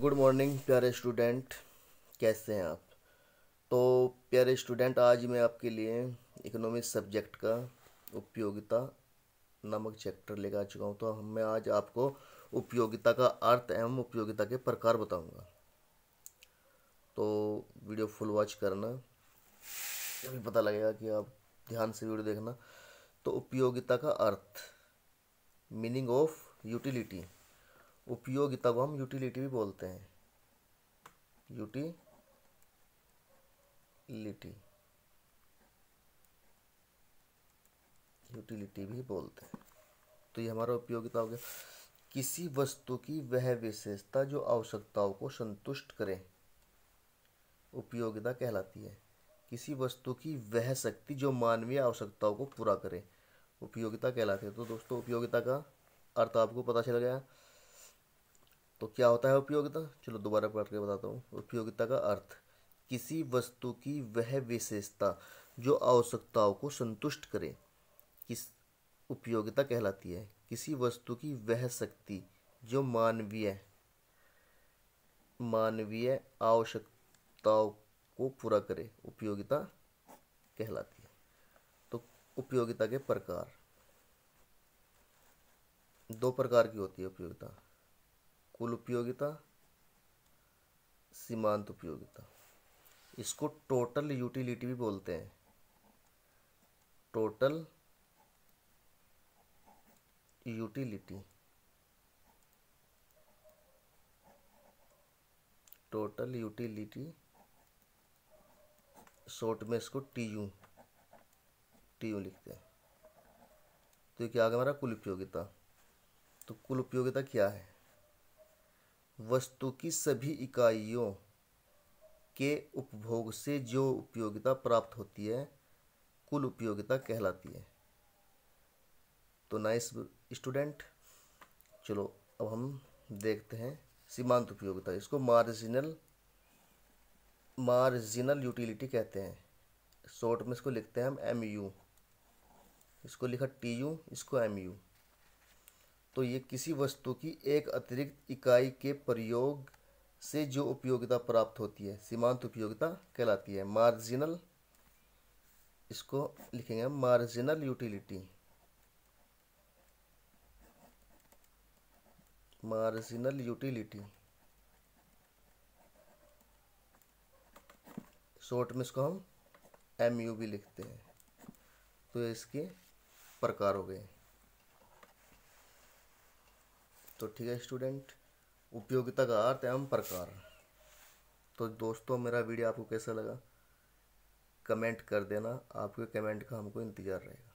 good morning प्यारे student कैसे हैं आप तो प्यारे स्टूडेंट आज मैं आपके लिए इकोनॉमिक सब्जेक्ट का उपयोगिता नामक चैप्टर लेकर आ चुका हूँ तो मैं आज आपको उपयोगिता का अर्थ एवं उपयोगिता के प्रकार बताऊंगा तो वीडियो फुल वॉच करना भी पता लगेगा कि आप ध्यान से वीडियो देखना तो उपयोगिता का अर्थ मीनिंग ऑफ यूटिलिटी उपयोगिता को हम यूटिलिटी भी बोलते हैं यूटिलिटी यूटिलिटी भी बोलते हैं तो ये हमारा उपयोगिता हो गया किसी वस्तु की वह विशेषता जो आवश्यकताओं को संतुष्ट करें उपयोगिता कहलाती है किसी वस्तु की वह शक्ति जो मानवीय आवश्यकताओं को पूरा करे उपयोगिता कहलाती है तो दोस्तों उपयोगिता का अर्थ आपको पता चल गया तो क्या होता है उपयोगिता चलो दोबारा पढ़ के बताता हूँ उपयोगिता का अर्थ किसी वस्तु की वह विशेषता जो आवश्यकताओं को संतुष्ट करे किस उपयोगिता कहलाती है किसी वस्तु की वह शक्ति जो मानवीय मानवीय आवश्यकताओं को पूरा करे उपयोगिता कहलाती है तो उपयोगिता के प्रकार दो प्रकार की होती है उपयोगिता कुल उपयोगिता सीमांत उपयोगिता इसको टोटल यूटिलिटी भी बोलते हैं total utility total utility short में इसको टी यू टी यू लिखते हैं तो ये क्या आ गया हमारा कुल उपयोगिता तो कुल उपयोगिता क्या है वस्तु की सभी इकाइयों के उपभोग से जो उपयोगिता प्राप्त होती है कुल उपयोगिता कहलाती है तो नाइस स्टूडेंट चलो अब हम देखते हैं सीमांत उपयोगिता इसको मार्जिनल मार्जिनल यूटिलिटी कहते हैं शॉर्ट में इसको लिखते हैं हम एम यू इसको लिखा टी यू इसको एम यू तो ये किसी वस्तु की एक अतिरिक्त इकाई के प्रयोग से जो उपयोगिता प्राप्त होती है सीमांत उपयोगिता कहलाती है मार्जिनल इसको लिखेंगे marginal utility marginal utility short में इसको हम एम यू भी लिखते हैं तो इसके प्रकार हो गए तो ठीक है स्टूडेंट उपयोगिता का अर्थ एवं प्रकार तो दोस्तों मेरा वीडियो आपको कैसा लगा कमेंट कर देना आपके कमेंट का हमको इंतज़ार रहेगा